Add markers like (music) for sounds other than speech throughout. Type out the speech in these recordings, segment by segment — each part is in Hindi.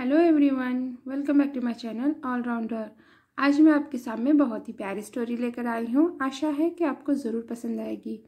Hello everyone welcome back to my channel all rounder आज मैं आपके सामने बहुत ही प्यारी स्टोरी लेकर आई हूँ आशा है कि आपको ज़रूर पसंद आएगी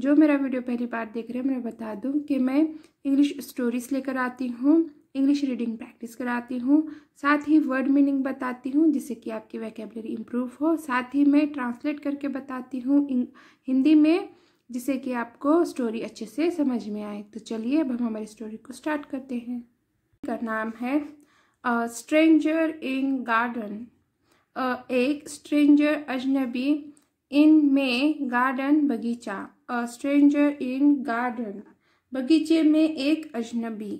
जो मेरा वीडियो पहली बार देख रहे हैं मैं बता दूँ कि मैं इंग्लिश स्टोरीज लेकर आती हूँ इंग्लिश रीडिंग प्रैक्टिस कराती हूँ साथ ही वर्ड मीनिंग बताती हूँ जिससे कि आपकी वैकेबलरी इम्प्रूव हो साथ ही मैं ट्रांसलेट करके बताती हूँ हिंदी में जिससे कि आपको स्टोरी अच्छे से समझ में आए तो चलिए अब हम हमारी स्टोरी को स्टार्ट करते हैं का नाम है स्ट्रेंजर इन गार्डन एक स्ट्रेंजर अजनबी इन मे गार्डन बगीचा अ स्ट्रेंजर इन गार्डन बगीचे में एक अजनबी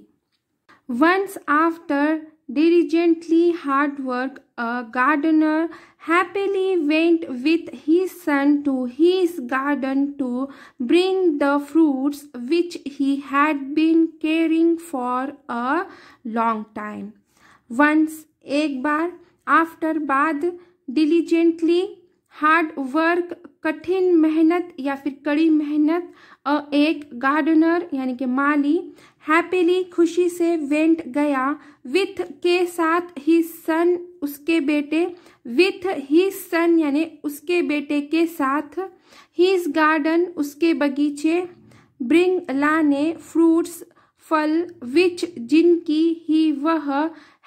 once after diligently hard work a gardener happily went with his son to his garden to bring the fruits which he had been caring for a long time once ek bar after bad diligently hard work कठिन मेहनत या फिर कड़ी मेहनत एक गार्डनर यानी कि माली हैप्पीली खुशी से वेंट गया विथ के साथ ही सन उसके बेटे विथ ही सन यानी उसके बेटे के साथ हीज गार्डन उसके बगीचे ब्रिंग लाने फ्रूट्स फल विच जिनकी ही वह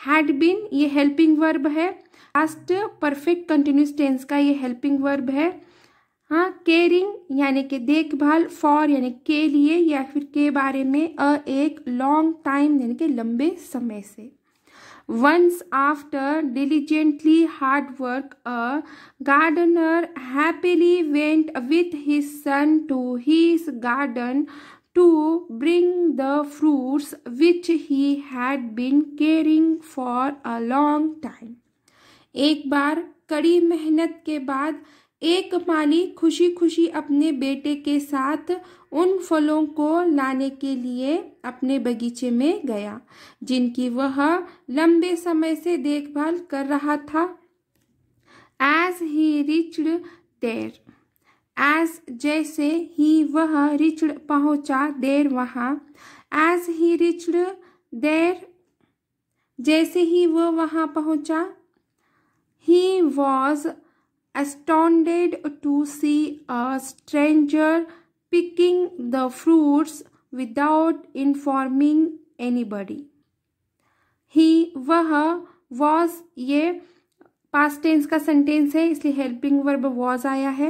हैड बिन ये हेल्पिंग वर्ब है लास्ट परफेक्ट कंटिन्यूस टेंस का ये हेल्पिंग वर्ब है हाँ केयरिंग यानी कि देखभाल फॉर यानी के लिए या फिर के बारे में अ एक लॉन्ग टाइम यानी कि लंबे समय से once after diligently hard work a gardener happily went with his son to his garden to bring the fruits which he had been caring for a long time एक बार कड़ी मेहनत के बाद एक माली खुशी खुशी अपने बेटे के साथ उन फलों को लाने के लिए अपने बगीचे में गया जिनकी वह लंबे समय से देखभाल कर रहा था as he reached there as जैसे ही वह रिचड पहुंचा देर वहां एज ही रिचड देर जैसे ही वह वहां पहुंचा he was astounded to see a stranger picking the fruits without informing anybody. He, वह was ये पास्ट टेंस का सेंटेंस है इसलिए हेल्पिंग वर्ब वॉज आया है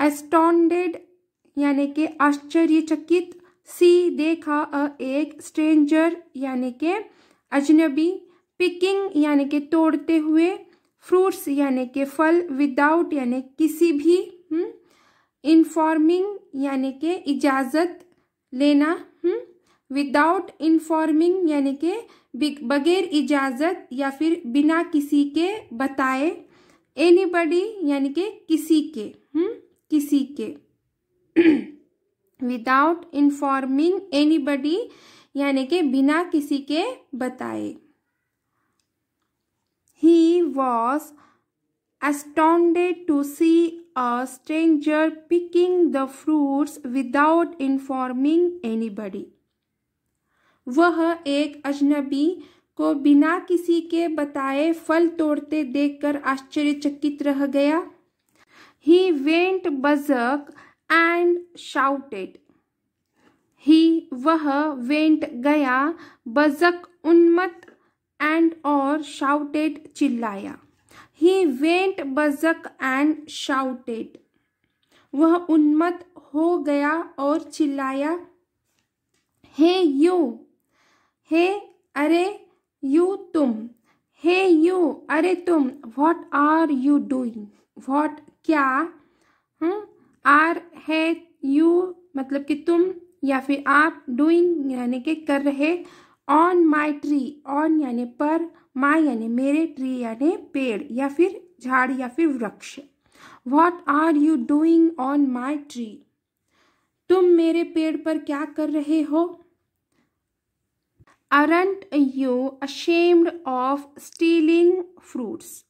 एस्टॉन्डेड यानी कि आश्चर्यचकित सी देखा अ एक स्ट्रेंजर यानी के अजनबी पिकिंग यानी के तोड़ते हुए फ्रूट्स यानी कि फल विदाउट यानी किसी भी इन्फॉर्मिंग हम्म, यानी के इजाज़त लेना विदाउट इन्फॉर्मिंग यानी के बगैर इजाज़त या फिर बिना किसी के बताए एनीबडी यानी के किसी के हुँ? हम्म, किसी के विदाउट इन्फॉर्मिंग एनीबडी यानी के बिना किसी के बताए was astounded to see a stranger picking the fruits without informing anybody. वह एक अजनबी को बिना किसी के बताए फल तोड़ते देखकर आश्चर्यचकित रह गया He went बजक and shouted. He वह went गया बजक उन्मत and or shouted चिल्लाया he went berserk and shouted वह उन्मत हो गया और चिल्लाया हे यू हे अरे यू तुम हे यू अरे तुम what are you doing what क्या आर हम्म, है यू मतलब कि तुम या फिर आप डूइंग यानी कि कर रहे ऑन माई ट्री ऑन यानी पर माई यानी मेरे ट्री यानी पेड़ या फिर झाड़ या फिर वृक्ष what are you doing on my tree तुम मेरे पेड़ पर क्या कर रहे हो aren't you ashamed of stealing fruits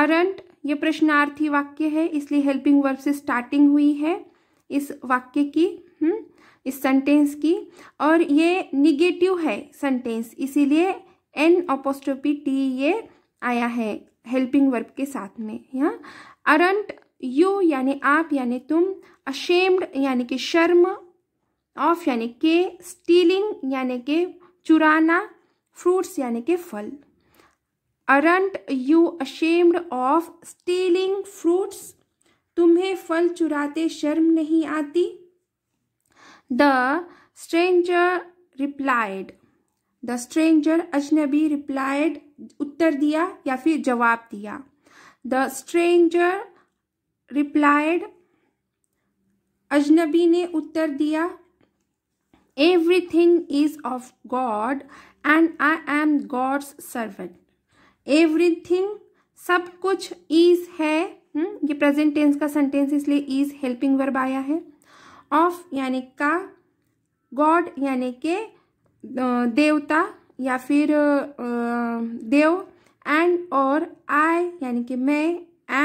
aren't ये प्रश्नार्थी वाक्य है इसलिए हेल्पिंग वर्ब से स्टार्टिंग हुई है इस वाक्य की हुँ? हम्म, इस सेंटेंस की और ये निगेटिव है सेंटेंस इसीलिए एन अपोस्टोपी टी ये आया है हेल्पिंग वर्ब के साथ में यहाँ अरंट यू यानी आप यानी तुम अशेम्ड यानी कि शर्म ऑफ यानी के स्टीलिंग यानी के चुराना फ्रूट्स यानी के फल aren't you ashamed of stealing fruits तुम्हें फल चुराते शर्म नहीं आती The stranger replied. The stranger अजनबी रिप्लाइड उत्तर दिया या फिर जवाब दिया द स्ट्रेंजर रिप्लाइड अजनबी ने उत्तर दिया everything is of God and I am God's servant everything सब कुछ इज है हुँ? ये प्रेजेंट टेंस का सेंटेंस इसलिए इज हेल्पिंग वर्ब आया है ऑफ यानी का गॉड यानी के देवता या फिर देव एंड और आई यानी कि मैं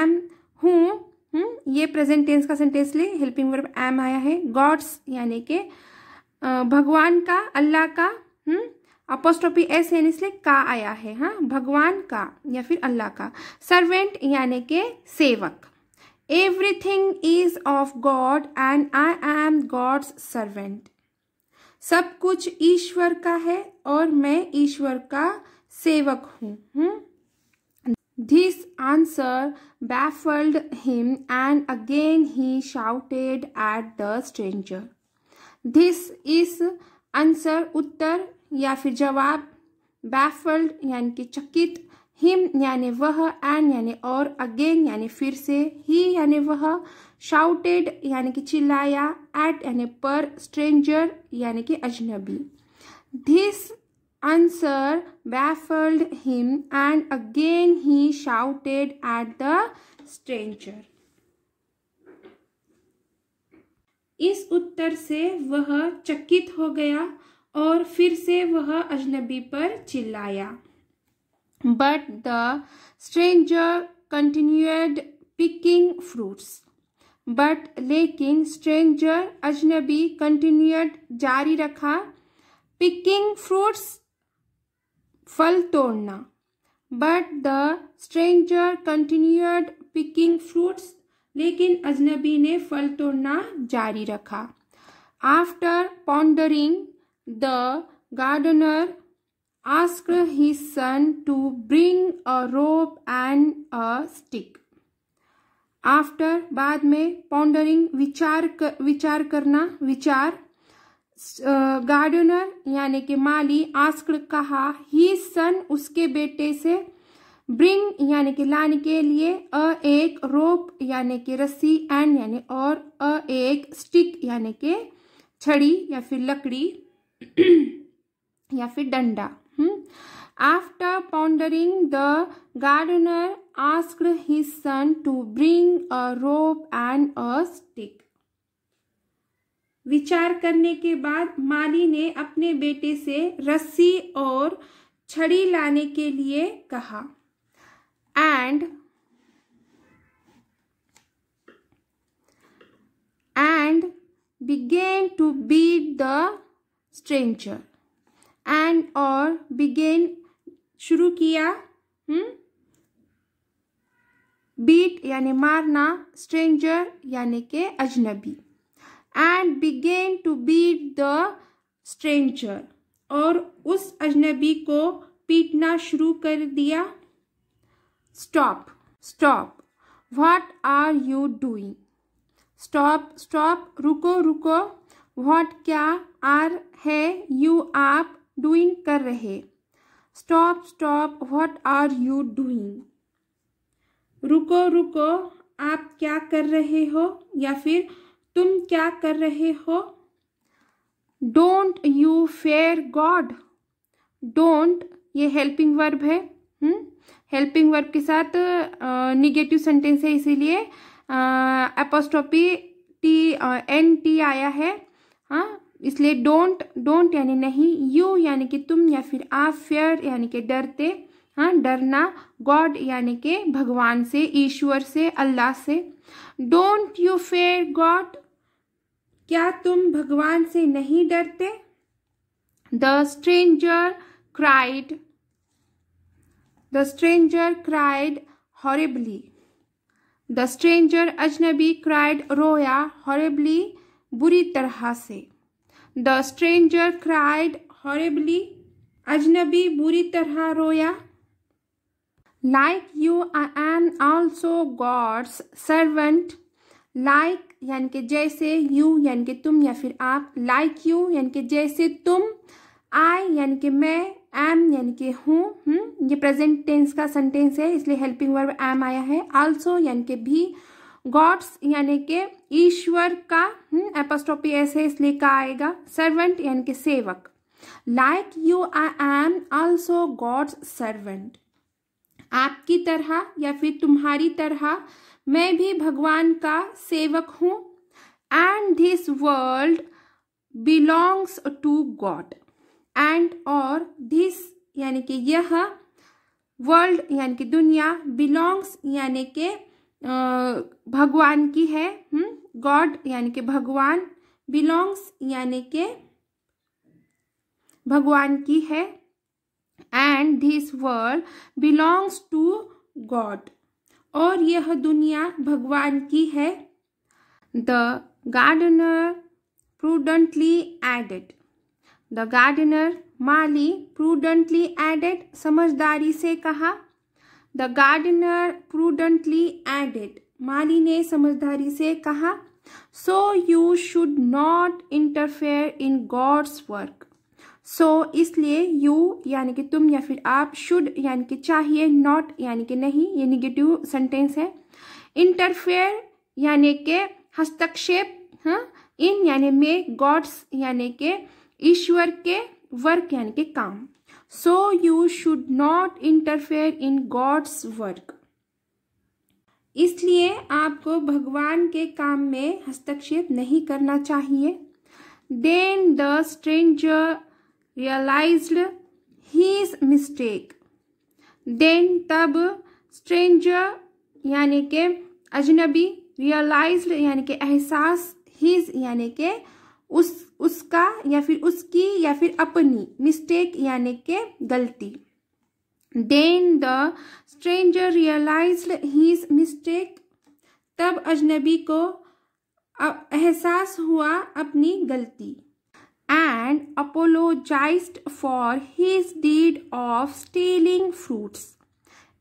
एम हूँ ये प्रेजेंट टेंस का सेंटेंस ले हेल्पिंग वर्ब एम आया है गॉड्स यानी के भगवान का अल्लाह का हम्म अपोस्ट्रोपी एस यानी इसलिए का आया है हाँ भगवान का या फिर अल्लाह का सर्वेंट यानी के सेवक everything is of God and I am God's servant सब कुछ ईश्वर का है और मैं ईश्वर का सेवक हूँ this answer baffled him and again he shouted at the stranger this is answer उत्तर या फिर जवाब बैफल्ड यानी कि चकित हिम यानी वह एन यानी और अगेन यानी फिर से ही यानी वह शाउटेड यानी कि चिल्लाया एट यानी पर स्ट्रेंजर यानी कि अजनबी this answer baffled him and again he shouted at the stranger इस उत्तर से वह चकित हो गया और फिर से वह अजनबी पर चिल्लाया But the stranger continued picking fruits. But लेकिन स्ट्रेंजर अजनबी कंटिन्यूड जारी रखा पिकिंग फ्रूट्स फल तोड़ना but the stranger continued picking fruits लेकिन अजनबी ने फल तोड़ना जारी रखा after pondering the gardener asked his son to bring a rope and a stick. After बाद में पॉन्डरिंग विचार कर, विचार करना विचार गार्डनर uh, यानी कि माली आस्कर कहा ही सन उसके बेटे से ब्रिंग यानी कि लाने के लिए अ एक रोप यानी कि रस्सी एंड यानी और अ एक स्टिक यानी कि छड़ी या फिर लकड़ी (clears throat) या फिर डंडा After pondering, the gardener asked his son to bring a rope and a stick. विचार करने के बाद माली ने अपने बेटे से रस्सी और छड़ी लाने के लिए कहा and and began to beat the stranger and और बिगेन शुरू किया बीट हम्म, यानी मारना स्ट्रेंजर यानी के अजनबी and began to beat the stranger और उस अजनबी को पीटना शुरू कर दिया stop stop what are you doing stop stop रुको रुको व्हाट क्या आर है यू आप डूइंग कर रहे stop stop what are you doing रुको रुको आप क्या कर रहे हो या फिर तुम क्या कर रहे हो don't you fear God don't ये हेल्पिंग वर्ब है हेल्पिंग हम्म, वर्ब के साथ निगेटिव सेंटेंस है इसीलिए अपोस्टोपी टी एन टी आया है हाँ इसलिए डोंट डोंट यानी नहीं यू यानी कि तुम या फिर आप फेयर यानी कि डरते हाँ डरना गॉड यानी के भगवान से ईश्वर से अल्लाह से डोंट यू फेयर गॉड क्या तुम भगवान से नहीं डरते the stranger cried the stranger cried horribly the stranger अजनबी क्राइड रोया हॉरेबली बुरी तरह से द स्ट्रेंजर क्राइड हॉरेबली अजनबी बुरी तरह रोया like you an am also God's servant like यानी कि जैसे यू यानि कि तुम या फिर आप लाइक यू यानी कि जैसे तुम आई यानि कि मैं एम यानी कि हूँ हम्म, ये प्रेजेंट टेंस का सेंटेंस है इसलिए हेल्पिंग वर्ब एम आया है ऑल्सो यानी कि भी गॉड्स यानी के ईश्वर का एपोस्ट्रोपी हम्म, ऐसे इसलिए का आएगा सर्वेंट यानी के सेवक like you I am also God's servant आपकी तरह या फिर तुम्हारी तरह मैं भी भगवान का सेवक हूं and this world belongs to God and और दिस यानी कि यह वर्ल्ड यानी कि दुनिया बिलोंग्स यानी के भगवान की है हम्म, गॉड यानी कि भगवान बिलोंग्स यानी के भगवान की है and this world belongs to God और यह दुनिया भगवान की है the gardener prudently added the gardener माली प्रूडेंटली एडेड समझदारी से कहा द गार्डनर प्रूडेंटली एडेड माली ने समझदारी से कहा so you should not interfere in God's work so इसलिए यू यानी कि तुम या फिर आप शुड यानी कि चाहिए नॉट यानी कि नहीं ये निगेटिव सेंटेंस है इंटरफेयर यानी के हस्तक्षेप हाँ इन यानी में गॉड्स यानी के ईश्वर के वर्क यानी के काम So you should not interfere in God's work. इसलिए आपको भगवान के काम में हस्तक्षेप नहीं करना चाहिए then the stranger realise his mistake then तब स्ट्रेंजर यानी के अजनबी रियलाइज यानी के एहसास हीज यानी के उस उसका या फिर उसकी या फिर अपनी मिस्टेक यानी के गलती then the stranger realise his mistake तब अजनबी को एहसास हुआ अपनी गलती and apologise for his deed of stealing fruits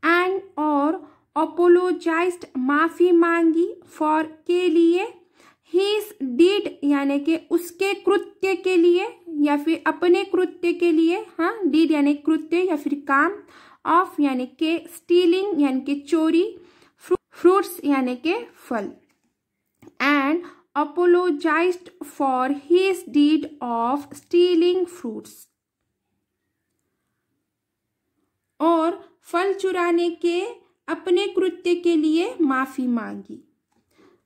and और अपोलोजाइज माफ़ी मांगी फॉर के लिए ही डीड यानी कि उसके कृत्य के लिए या फिर अपने कृत्य के लिए हाँ डीड यानी कृत्य या फिर काम ऑफ यानी के स्टीलिंग यानी के चोरी फ्रूट्स यानी के फल and apologise for his deed of stealing fruits और फल चुराने के अपने कृत्य के लिए माफी मांगी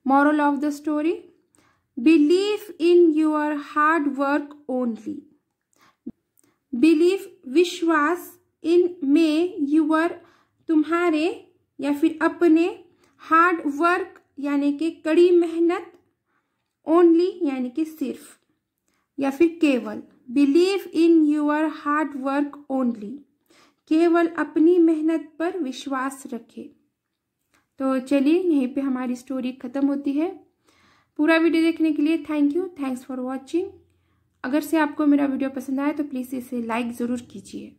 moral of the story believe in your hard work only believe विश्वास इन मे यूर तुम्हारे या फिर अपने हार्ड वर्क यानी कि कड़ी मेहनत ओनली यानी कि सिर्फ या फिर केवल believe in your hard work only केवल अपनी मेहनत पर विश्वास रखें तो चलिए यहीं पे हमारी स्टोरी ख़त्म होती है पूरा वीडियो देखने के लिए thank you thanks for watching अगर से आपको मेरा वीडियो पसंद आया तो प्लीज़ इसे लाइक ज़रूर कीजिए